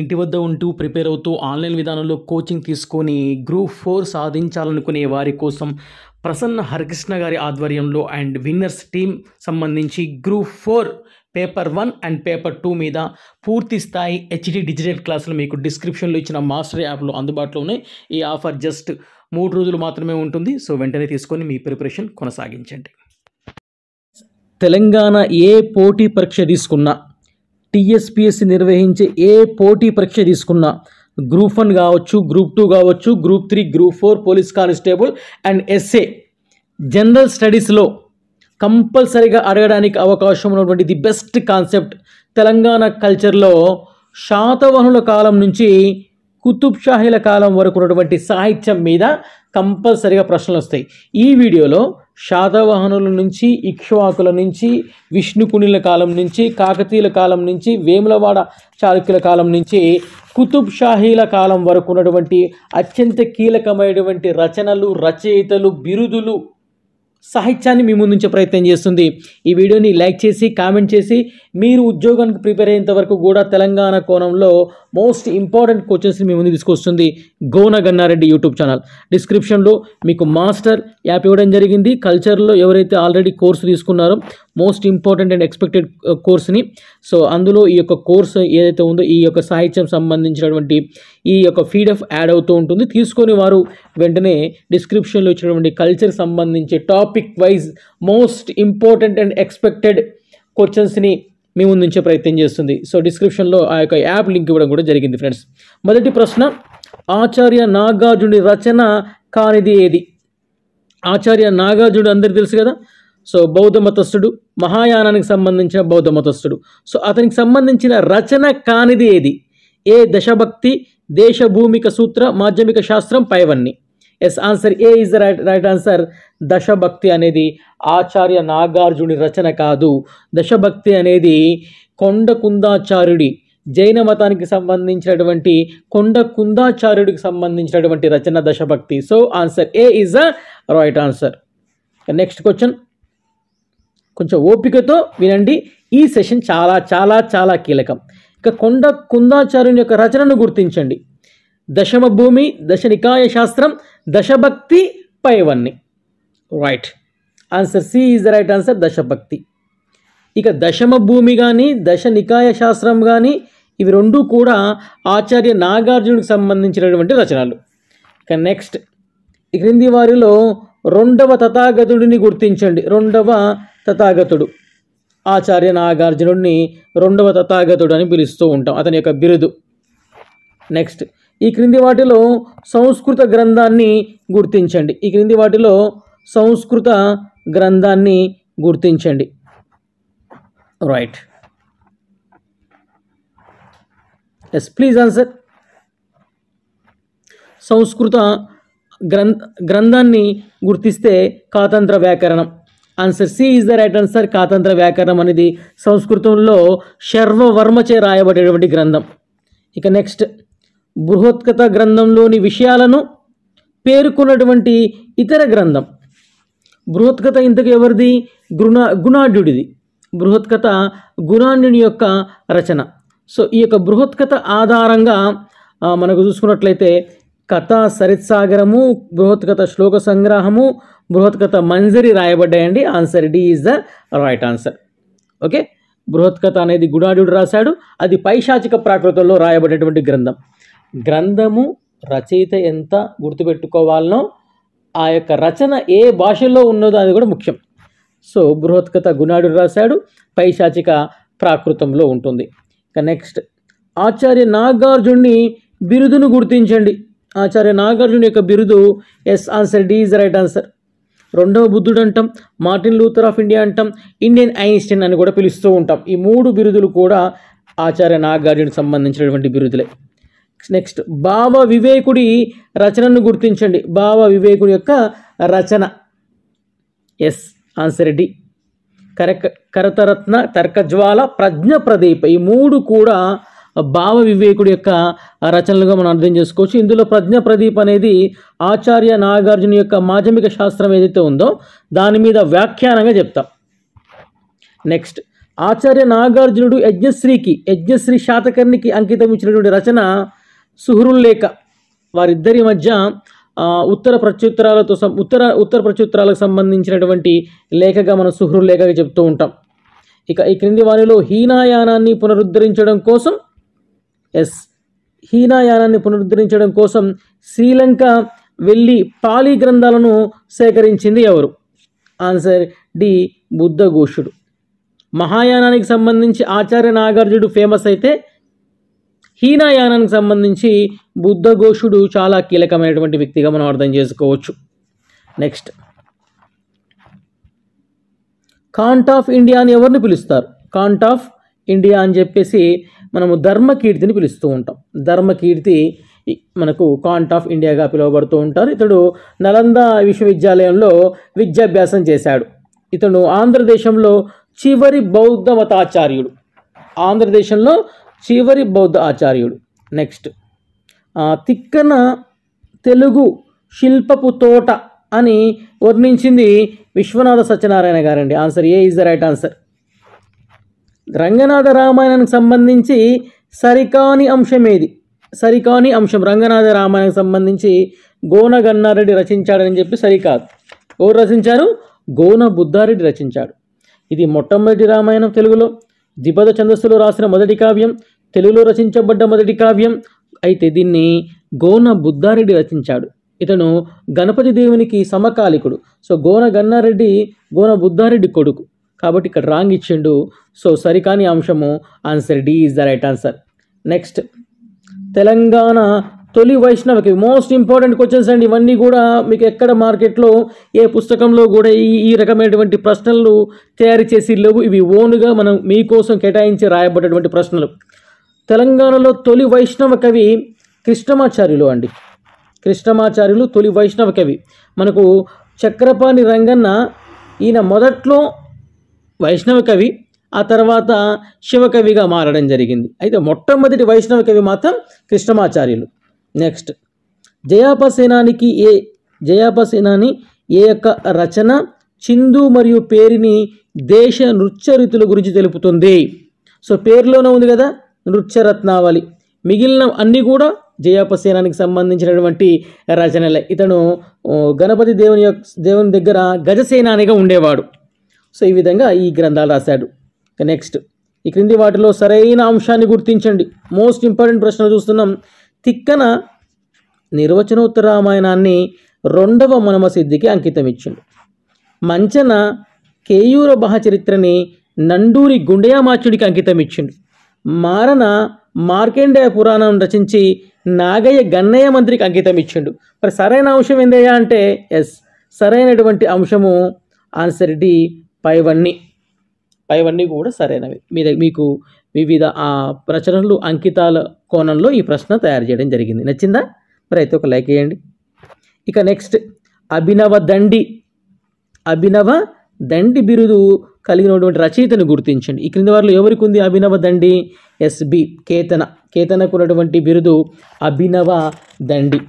ఇంటి వద్ద ఉంటూ ప్రిపేర్ అవుతూ ఆన్లైన్ విధానంలో కోచింగ్ తీసుకొని గ్రూప్ ఫోర్ సాధించాలనుకునే వారి కోసం ప్రసన్న హరికృష్ణ గారి ఆధ్వర్యంలో అండ్ విన్నర్స్ టీం సంబంధించి group four paper one and paper two మీద పూర్తి స్థాయి హెచ్డి డిజిటల్ క్లాసులు మీకు డిస్క్రిప్షన్లో ఇచ్చిన మాస్టర్ యాప్లో అందుబాటులో ఉన్నాయి ఈ ఆఫర్ జస్ట్ మూడు రోజులు మాత్రమే ఉంటుంది సో వెంటనే తీసుకొని మీ ప్రిపరేషన్ కొనసాగించండి తెలంగాణ ఏ పోటీ పరీక్ష తీసుకున్నా టీఎస్పిఎస్సి నిర్వహించే ఏ పోటీ పరీక్ష తీసుకున్నా గ్రూప్ వన్ కావచ్చు గ్రూప్ టూ కావచ్చు group three group four police constable and SA general స్టడీస్లో కంపల్సరీగా అడగడానికి అవకాశం ఉన్నటువంటి ది బెస్ట్ కాన్సెప్ట్ తెలంగాణ కల్చర్లో శాతవనుల కాలం నుంచి కుతుబ్షాహీల కాలం వరకు ఉన్నటువంటి సాహిత్యం మీద కంపల్సరీగా ప్రశ్నలు వస్తాయి ఈ వీడియోలో శాతవాహనుల నుంచి ఇక్ష్వాకుల నుంచి విష్ణుకునిల కాలం నుంచి కాకతీయుల కాలం నుంచి వేములవాడ చాళుక్యుల కాలం నుంచి కుతుబ్ షాహీల కాలం వరకు ఉన్నటువంటి అత్యంత కీలకమైనటువంటి రచనలు రచయితలు బిరుదులు సాహిత్యాన్ని మీ ముందుంచే ప్రయత్నం చేస్తుంది ఈ వీడియోని లైక్ చేసి కామెంట్ చేసి మీరు ఉద్యోగానికి ప్రిపేర్ అయ్యేంత వరకు కూడా తెలంగాణ కోణంలో మోస్ట్ ఇంపార్టెంట్ కోచింగ్స్ని మీ ముందు తీసుకొస్తుంది గోన గన్నారెడ్డి యూట్యూబ్ ఛానల్ డిస్క్రిప్షన్లో మీకు మాస్టర్ యాప్ ఇవ్వడం జరిగింది కల్చర్లో ఎవరైతే ఆల్రెడీ కోర్సు తీసుకున్నారో మోస్ట్ ఇంపార్టెంట్ అండ్ ఎక్స్పెక్టెడ్ కోర్స్ని సో అందులో ఈ యొక్క కోర్సు ఏదైతే ఉందో ఈ యొక్క సాహిత్యం సంబంధించినటువంటి ఈ యొక్క ఫీడఫ్ యాడ్ అవుతూ ఉంటుంది తీసుకొని వారు వెంటనే డిస్క్రిప్షన్లో ఇచ్చినటువంటి కల్చర్ సంబంధించి topic wise most important and expected క్వశ్చన్స్ని మీ ముందుంచే ప్రయత్నం చేస్తుంది సో డిస్క్రిప్షన్లో ఆ యొక్క యాప్ లింక్ ఇవ్వడం కూడా జరిగింది ఫ్రెండ్స్ మొదటి ప్రశ్న ఆచార్య నాగార్జుని రచన కానిది ఏది ఆచార్య నాగార్జుడు అందరికీ తెలుసు కదా సో బౌద్ధ మతస్థుడు మహాయానానికి సంబంధించిన బౌద్ధ మతస్థుడు సో అతనికి సంబంధించిన రచన కానిది ఏది ఏ దశభక్తి దేశభూమిక సూత్ర మాధ్యమిక శాస్త్రం పైవన్నీ yes answer A is the right right answer Dashabhakti అనేది ఆచార్య నాగార్జుని రచన కాదు దశభక్తి అనేది కొండ కుందాచార్యుడి జైన మతానికి సంబంధించినటువంటి కొండ కుందాచార్యుడికి సంబంధించినటువంటి రచన Dashabhakti so answer A is the right answer next question కొంచెం ఓపికతో వినండి ఈ సెషన్ చాలా చాలా చాలా కీలకం ఇక కొండ కుందాచార్యుని యొక్క రచనను గుర్తించండి దశమ భూమి దశ నికాయ శాస్త్రం దశభక్తి పైవన్ని right answer C is the right answer Dashabhakti ఇక దశమ భూమి కానీ దశ నికాయ శాస్త్రం కానీ ఇవి రెండు కూడా ఆచార్య నాగార్జునుడికి సంబంధించినటువంటి రచనలు ఇక నెక్స్ట్ క్రింది వారిలో రెండవ తథాగతుడిని గుర్తించండి రెండవ తథాగతుడు ఆచార్య నాగార్జునుడిని రెండవ తథాగతుడు అని పిలుస్తూ ఉంటాం అతని యొక్క బిరుదు నెక్స్ట్ ఈ క్రింది వాటిలో సంస్కృత గ్రంథాన్ని గుర్తించండి ఈ క్రింది వాటిలో సంస్కృత గ్రంథాన్ని గుర్తించండి రైట్ ఎస్ ప్లీజ్ ఆన్సర్ సంస్కృత గ్రంథ గ్రంథాన్ని గుర్తిస్తే Katantra Vyakaranam answer C is the right answer Katantra Vyakaranam అనేది సంస్కృతంలో శర్వవర్మచే రాయబడేటువంటి గ్రంథం ఇక నెక్స్ట్ బృహత్కథ గ్రంథంలోని విషయాలను పేర్కొన్నటువంటి ఇతర గ్రంథం బృహత్కథ ఇంతకు ఎవరిది గుణ గుణాఢ్యుడిది బృహత్కథ గుణాఢ్యుని యొక్క రచన సో ఈ యొక్క బృహత్కథ ఆధారంగా మనకు చూసుకున్నట్లయితే కథ సరిత్సాగరము బృహత్కథ శ్లోక సంగ్రహము బృహత్కథ మంజరి రాయబడ్డాయండి answer D is the right answer okay Brihatkatha అనేది గుణాడు రాశాడు అది పైశాచిక ప్రాకృతంలో రాయబడినటువంటి గ్రంథం గ్రంథము రచయిత ఎంత గుర్తుపెట్టుకోవాలనో ఆ యొక్క రచన ఏ భాషలో ఉన్నదో అది కూడా ముఖ్యం సో బృహత్కథ గుణాడు రాశాడు పైశాచిక ప్రాకృతంలో ఉంటుంది ఇక నెక్స్ట్ ఆచార్య నాగార్జుని బిరుదును గుర్తించండి ఆచార్య నాగార్జుని యొక్క బిరుదు yes answer D is right answer రెండవ బుద్ధుడు అంటాం మార్టిన్ లూథర్ ఆఫ్ ఇండియా అంటాం ఇండియన్ ఐన్స్టైన్ అని కూడా పిలుస్తూ ఉంటాం ఈ మూడు బిరుదులు కూడా ఆచార్య నాగార్జునకు సంబంధించినటువంటి బిరుదులే నెక్స్ట్ భావ వివేకుడి రచనను గుర్తించండి భావ వివేకుడి యొక్క రచన ఎస్ ఆన్సర్ డి కరక కరతరత్న తర్కజ్వాల ప్రజ్ఞ ప్రదీప ఈ మూడు కూడా భావ వివేకుడు యొక్క రచనలుగా మనం అర్థం చేసుకోవచ్చు ఇందులో ప్రజ్ఞ ప్రదీప్ అనేది ఆచార్య నాగార్జున యొక్క మాధ్యమిక శాస్త్రం ఏదైతే ఉందో దాని మీద వ్యాఖ్యానంగా చెప్తాం నెక్స్ట్ ఆచార్య నాగార్జునుడు యజ్ఞశ్రీకి యజ్ఞశ్రీ శాతకర్ణికి అంకితం ఇచ్చినటువంటి రచన సుహృల్లేఖ వారిద్దరి మధ్య ఉత్తర ప్రత్యుత్తరాలతో ఉత్తర ఉత్తర ప్రత్యుత్తరాలకు సంబంధించినటువంటి లేఖగా మనం సుహృల్లేఖగా చెప్తూ ఉంటాం ఇక ఈ క్రింది వారిలో హీనాయానాన్ని పునరుద్ధరించడం కోసం ఎస్ హీనాయానాన్ని పునరుద్ధరించడం కోసం శ్రీలంక వెళ్ళి పాలి గ్రంథాలను సేకరించింది ఎవరు ఆన్సర్ డి బుద్ధఘోషుడు మహాయానానికి సంబంధించి ఆచార్య నాగార్జుడు ఫేమస్ అయితే హీనాయానానికి సంబంధించి బుద్ధఘోషుడు చాలా కీలకమైనటువంటి వ్యక్తిగా మనం అర్థం చేసుకోవచ్చు నెక్స్ట్ కాంట్ ఆఫ్ ఇండియా అని ఎవరిని పిలుస్తారు కాంట్ ఆఫ్ ఇండియా అని చెప్పేసి మనము ధర్మకీర్తిని పిలుస్తూ ఉంటాం ధర్మకీర్తి మనకు కాంట్ ఆఫ్ ఇండియాగా పిలువబడుతూ ఉంటారు ఇతడు నలంద విశ్వవిద్యాలయంలో విద్యాభ్యాసం చేశాడు ఇతను ఆంధ్రదేశంలో చివరి బౌద్ధ మతాచార్యుడు ఆంధ్రదేశంలో చివరి బౌద్ధ ఆచార్యుడు నెక్స్ట్ తిక్కన తెలుగు శిల్పపు తోట అని వర్ణించింది విశ్వనాథ సత్యనారాయణ గారండి answer A is the right answer Ranganatha రామాయణానికి సంబంధించి సరికాని అంశం ఏది సరికాని అంశం రంగనాథ రామాయణకు సంబంధించి గోనగన్నారెడ్డి రచించాడని చెప్పి సరికాదు ఎవరు రచించారు గోన బుద్ధారెడ్డి రచించాడు ఇది మొట్టమొదటి రామాయణం తెలుగులో ద్విపద ఛందస్సులో రాసిన మొదటి కావ్యం తెలుగులో రచించబడ్డ మొదటి కావ్యం అయితే దీన్ని గోన బుద్ధారెడ్డి రచించాడు ఇతను గణపతి దేవునికి సమకాలికుడు సో గోన గన్నారెడ్డి గోన బుద్ధారెడ్డి కొడుకు కాబట్టి ఇక్కడ రాంగ్ ఇచ్చిండు సో సరికాని అంశము answer D is the right answer next Telangana తొలి వైష్ణవకి మోస్ట్ ఇంపార్టెంట్ క్వశ్చన్స్ అండి ఇవన్నీ కూడా మీకు ఎక్కడ మార్కెట్లో ఏ పుస్తకంలో కూడా ఈ ఈ రకమైనటువంటి ప్రశ్నలు తయారు చేసి లేవు ఇవి ఓన్గా మనం మీకోసం కేటాయించి రాయబడ్డటువంటి ప్రశ్నలు తెలంగాణలో తొలి వైష్ణవ కవి కృష్ణమాచార్యులు అండి కృష్ణమాచార్యులు తొలి వైష్ణవ కవి మనకు చక్రపాణి రంగన్న ఈయన మొదట్లో వైష్ణవ కవి ఆ తర్వాత శివకవిగా మారడం జరిగింది అయితే మొట్టమొదటి వైష్ణవ కవి మాత్రం కృష్ణమాచార్యులు నెక్స్ట్ జయాపసేనానికి ఏ జయాపసేనాని ఏ యొక్క రచన చిందు మరియు పేరిని దేశ నృత్య రీతుల గురించి తెలుపుతుంది సో పేరులోనే ఉంది కదా నృత్యరత్నావళి మిగిలిన అన్నీ కూడా జయాపసేనానికి సంబంధించినటువంటి రచనలే ఇతను గణపతి దేవుని దేవుని దగ్గర గజసేనానిగా ఉండేవాడు సో ఈ విధంగా ఈ గ్రంథాలు రాశాడు నెక్స్ట్ ఈ క్రింది వాటిలో సరైన అంశాన్ని గుర్తించండి మోస్ట్ ఇంపార్టెంట్ ప్రశ్న చూస్తున్నాం తిక్కన నిర్వచనోత్తర రామాయణాన్ని రెండవ మనమసిద్ధికి అంకితం ఇచ్చిండు మంచన కేయూర చరిత్రని నండూరి గుండయామాచుడికి అంకితం ఇచ్చిండు మారన మార్కండేయ పురాణం రచించి నాగయ్య గన్నయ్య మంత్రికి అంకితం ఇచ్చిండు మరి సరైన అంశం ఏందయ్యా అంటే ఎస్ సరైనటువంటి అంశము ఆన్సర్ డి పైవన్నీ పైవన్నీ కూడా సరైనవి మీ మీకు వివిధ రచనలు అంకితాల కోణంలో ఈ ప్రశ్న తయారు చేయడం జరిగింది నచ్చిందా మరి అయితే ఒక లైక్ వేయండి ఇక నెక్స్ట్ అభినవ దండి అభినవ దండి బిరుదు కలిగినటువంటి రచయితను గుర్తించండి ఈ క్రింది వారిలో ఎవరికి ఉంది అభినవ దండి ఎస్బి కేతన కేతనకు ఉన్నటువంటి బిరుదు అభినవ దండి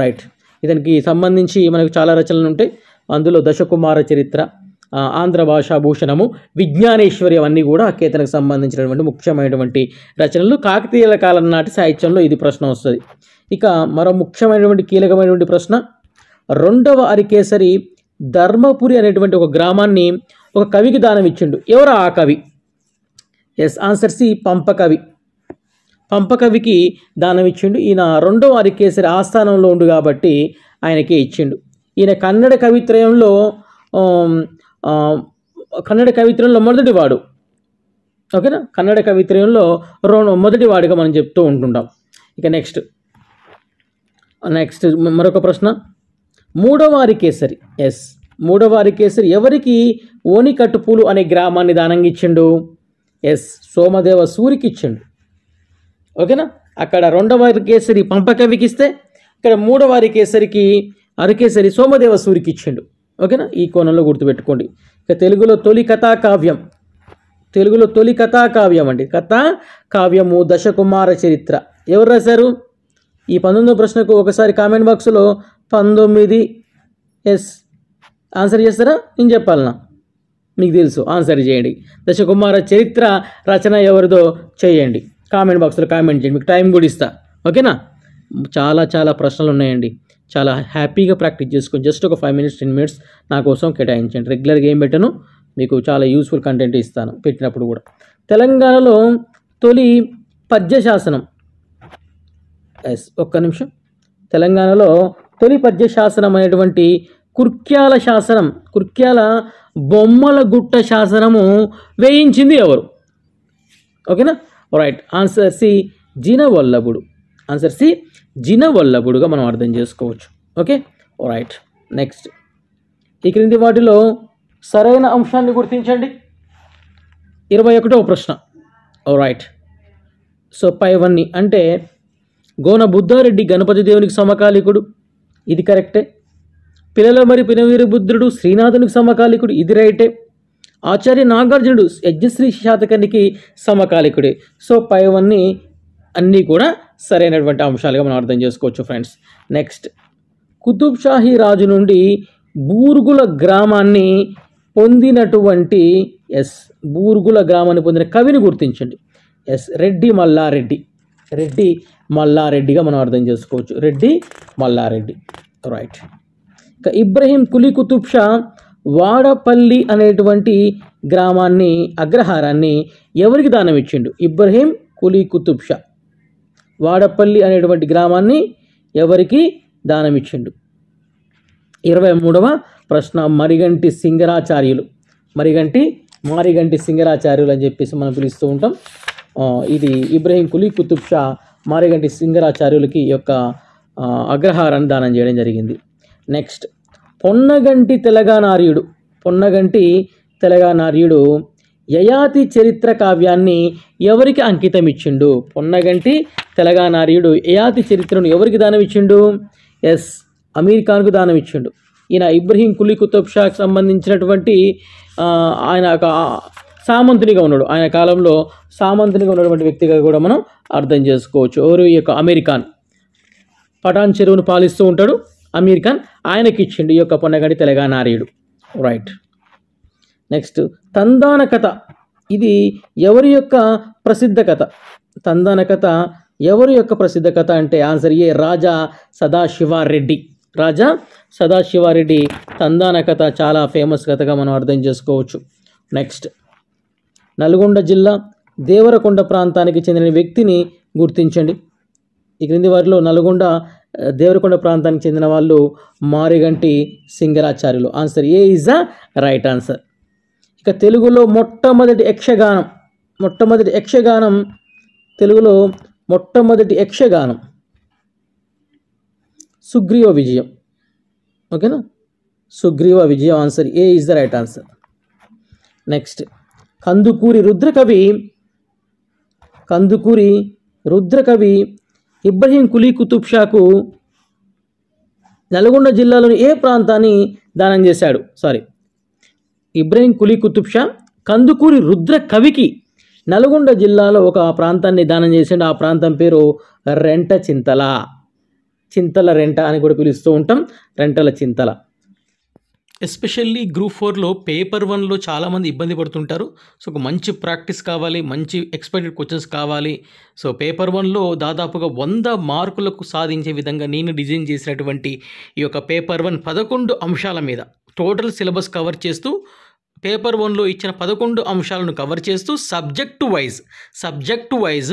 రైట్ ఇతనికి సంబంధించి మనకు చాలా రచనలు ఉంటాయి అందులో దశకుమార చరిత్ర ఆంధ్ర భాషా భూషణము విజ్ఞానేశ్వరి అవన్నీ కూడా అకేతనకు సంబంధించినటువంటి ముఖ్యమైనటువంటి రచనలు కాకతీయుల కాలం నాటి సాహిత్యంలో ఇది ప్రశ్న వస్తుంది ఇక మరో ముఖ్యమైనటువంటి కీలకమైనటువంటి ప్రశ్న రెండవ అరికేసరి ధర్మపురి అనేటువంటి ఒక గ్రామాన్ని ఒక కవికి దానం ఇచ్చిండు ఎవరు ఆ కవి ఎస్ ఆన్సర్ సి పంపకవి పంపకవికి దానం ఇచ్చిండు ఈయన రెండవ అరికేసరి ఆస్థానంలో ఉండు కాబట్టి ఆయనకి ఇచ్చిండు ఈయన కన్నడ కవిత్రయంలో కన్నడ కవిత్రంలో వాడు ఓకేనా కన్నడ కవిత్రయంలో మొదటి వాడిగా మనం చెప్తూ ఉంటుంటాం ఇక నెక్స్ట్ నెక్స్ట్ మరొక ప్రశ్న మూడోవారి కేసరి ఎస్ మూడోవారి కేసరి ఎవరికి ఓనికట్టుపూలు అనే గ్రామాన్ని దానంగా ఇచ్చిండు ఎస్ సోమదేవ సూరికి ఇచ్చిండు ఓకేనా అక్కడ రెండవారి కేసరి పంపకవికి ఇస్తే ఇక్కడ మూడవారి కేసరికి అరికేసరి సోమదేవ సూరికి ఇచ్చిండు ఓకేనా ఈ కోణంలో గుర్తుపెట్టుకోండి ఇక తెలుగులో తొలి కథా కావ్యం తెలుగులో తొలి కథా కావ్యం అండి కథా కావ్యము దశకుమార చరిత్ర ఎవరు రాశారు ఈ పంతొమ్మిదో ప్రశ్నకు ఒకసారి కామెంట్ బాక్స్లో పంతొమ్మిది ఎస్ ఆన్సర్ చేస్తారా నేను చెప్పాలనా మీకు తెలుసు ఆన్సర్ చేయండి దశకుమార చరిత్ర రచన ఎవరిదో చేయండి కామెంట్ బాక్స్లో కామెంట్ చేయండి మీకు టైం కూడా ఇస్తా ఓకేనా చాలా చాలా ప్రశ్నలు ఉన్నాయండి చాలా హ్యాపీగా ప్రాక్టీస్ చేసుకుని జస్ట్ ఒక ఫైవ్ మినిట్స్ టెన్ మినిట్స్ నా కోసం కేటాయించండి రెగ్యులర్గా ఏం పెట్టను మీకు చాలా యూస్ఫుల్ కంటెంట్ ఇస్తాను పెట్టినప్పుడు కూడా తెలంగాణలో తొలి పద్య శాసనం ఎస్ ఒక్క నిమిషం తెలంగాణలో తొలి పద్య శాసనం అనేటువంటి కుర్క్యాల శాసనం కుర్క్యాల బొమ్మల గుట్ట శాసనము వేయించింది ఎవరు ఓకేనా రైట్ ఆన్సర్ సి జీనవల్లభుడు ఆన్సర్ సి జినవల్లభుడుగా మనం అర్థం చేసుకోవచ్చు ఓకే రైట్ నెక్స్ట్ ఈ క్రింది వాటిలో సరైన అంశాన్ని గుర్తించండి ఇరవై ఒకటో ప్రశ్న ఓ రైట్ సో పైవన్ని అంటే గోన బుద్ధారెడ్డి గణపతి దేవునికి సమకాలికుడు ఇది కరెక్టే పిల్లల మరి పినవీరు బుద్ధుడు శ్రీనాథునికి సమకాలికుడు ఇది రైటే ఆచార్య నాగార్జునుడు యజ్ఞశ్రీ శాతకానికి సమకాలికుడే సో పైవన్నీ అన్నీ కూడా సరైనటువంటి అంశాలుగా మనం అర్థం చేసుకోవచ్చు ఫ్రెండ్స్ నెక్స్ట్ కుతుబ్షాహీ రాజు నుండి బూర్గుల గ్రామాన్ని పొందినటువంటి ఎస్ బూర్గుల గ్రామాన్ని పొందిన కవిని గుర్తించండి ఎస్ రెడ్డి మల్లారెడ్డి రెడ్డి మల్లారెడ్డిగా మనం అర్థం చేసుకోవచ్చు రెడ్డి మల్లారెడ్డి రైట్ ఇక ఇబ్రహీం కులీ కుతుబ్ షా వాడపల్లి అనేటువంటి గ్రామాన్ని అగ్రహారాన్ని ఎవరికి దానం ఇచ్చిండు ఇబ్రహీం కులీ కుతుబ్ షా వాడపల్లి అనేటువంటి గ్రామాన్ని ఎవరికి దానమిచ్చిండు ఇరవై మూడవ ప్రశ్న మరిగంటి సింగరాచార్యులు మరిగంటి మారిగంటి సింగరాచార్యులు అని చెప్పేసి మనం పిలుస్తూ ఉంటాం ఇది ఇబ్రహీం కులీ కుతుబ్ షా మారిగంటి సింగరాచార్యులకి యొక్క అగ్రహారాన్ని దానం చేయడం జరిగింది నెక్స్ట్ పొన్నగంటి తెలంగాణార్యుడు పొన్నగంటి తెలంగాణార్యుడు యయాతి చరిత్ర కావ్యాన్ని ఎవరికి అంకితం ఇచ్చిండు పొన్నగంటి తెలంగాణార్యుడు యయాతి చరిత్రను ఎవరికి దానం ఇచ్చిండు ఎస్ అమీర్ ఖాన్కు దానం ఇచ్చిండు ఈయన ఇబ్రహీం కులీ కుతుబ్ షాకి సంబంధించినటువంటి ఆయన ఒక సామంతునిగా ఉన్నాడు ఆయన కాలంలో సామంతునిగా ఉన్నటువంటి వ్యక్తిగా కూడా మనం అర్థం చేసుకోవచ్చు ఎవరు ఈ యొక్క అమీర్ ఖాన్ పఠాన్ చెరువును పాలిస్తూ ఉంటాడు అమీర్ ఖాన్ ఆయనకి ఇచ్చిండు ఈ యొక్క పొన్నగంటి తెలంగాణార్యుడు రైట్ నెక్స్ట్ తందాన కథ ఇది ఎవరి యొక్క ప్రసిద్ధ కథ తందాన కథ ఎవరి యొక్క ప్రసిద్ధ కథ అంటే ఆన్సర్ ఏ రాజా సదాశివారెడ్డి రాజా సదాశివారెడ్డి తందాన కథ చాలా ఫేమస్ కథగా మనం అర్థం చేసుకోవచ్చు నెక్స్ట్ నల్గొండ జిల్లా దేవరకొండ ప్రాంతానికి చెందిన వ్యక్తిని గుర్తించండి ఈ క్రింది వారిలో నల్గొండ దేవరకొండ ప్రాంతానికి చెందిన వాళ్ళు Mariganti Singaracharyulu answer A is the right answer ఇక తెలుగులో మొట్టమొదటి యక్షగానం మొట్టమొదటి యక్షగానం తెలుగులో మొట్టమొదటి యక్షగానం సుగ్రీవ విజయం ఓకేనా Sugriva Vijayam answer A is the right answer next Kandukuri Rudrakavi Kandukuri Rudrakavi Ibrahim Quli Qutub షాకు నల్గొండ జిల్లాలోని ఏ ప్రాంతాన్ని దానం చేశాడు సారీ ఇబ్రహీం కులీ కుతుబ్ షా కందుకూరి రుద్ర కవికి నల్గొండ జిల్లాలో ఒక ప్రాంతాన్ని దానం చేసిండు ఆ ప్రాంతం పేరు రెంట చింతల చింతల రెంట అని కూడా పిలుస్తూ ఉంటాం రెంటల చింతల ఎస్పెషల్లీ గ్రూప్ ఫోర్లో పేపర్ వన్లో చాలామంది ఇబ్బంది పడుతుంటారు సో ఒక మంచి ప్రాక్టీస్ కావాలి మంచి ఎక్స్పెక్టెడ్ క్వశ్చన్స్ కావాలి సో పేపర్ వన్లో దాదాపుగా వంద మార్కులకు సాధించే విధంగా నేను డిజైన్ చేసినటువంటి ఈ యొక్క పేపర్ వన్ పదకొండు అంశాల మీద టోటల్ సిలబస్ కవర్ చేస్తూ పేపర్ వన్లో ఇచ్చిన పదకొండు అంశాలను కవర్ చేస్తూ subject wise subject wise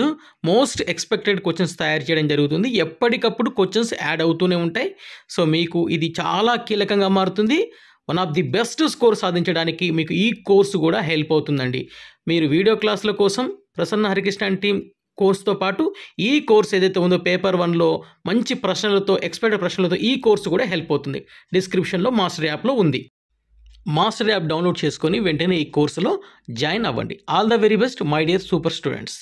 most expected questions తయారు చేయడం జరుగుతుంది ఎప్పటికప్పుడు క్వశ్చన్స్ యాడ్ అవుతూనే ఉంటాయి సో మీకు ఇది చాలా కీలకంగా మారుతుంది one of the best score సాధించడానికి మీకు ఈ కోర్సు కూడా హెల్ప్ అవుతుందండి మీరు వీడియో క్లాసుల కోసం ప్రసన్న హరికృష్ణన్ టీం కోర్సుతో పాటు ఈ కోర్స్ ఏదైతే ఉందో పేపర్ వన్లో మంచి ప్రశ్నలతో ఎక్స్పెక్టెడ్ ప్రశ్నలతో ఈ కోర్సు కూడా హెల్ప్ అవుతుంది డిస్క్రిప్షన్లో మాస్టర్ యాప్లో ఉంది మాస్టర్ యాప్ డౌన్లోడ్ చేసుకొని వెంటనే ఈ కోర్సులో జాయిన్ అవ్వండి all the very best my dear super students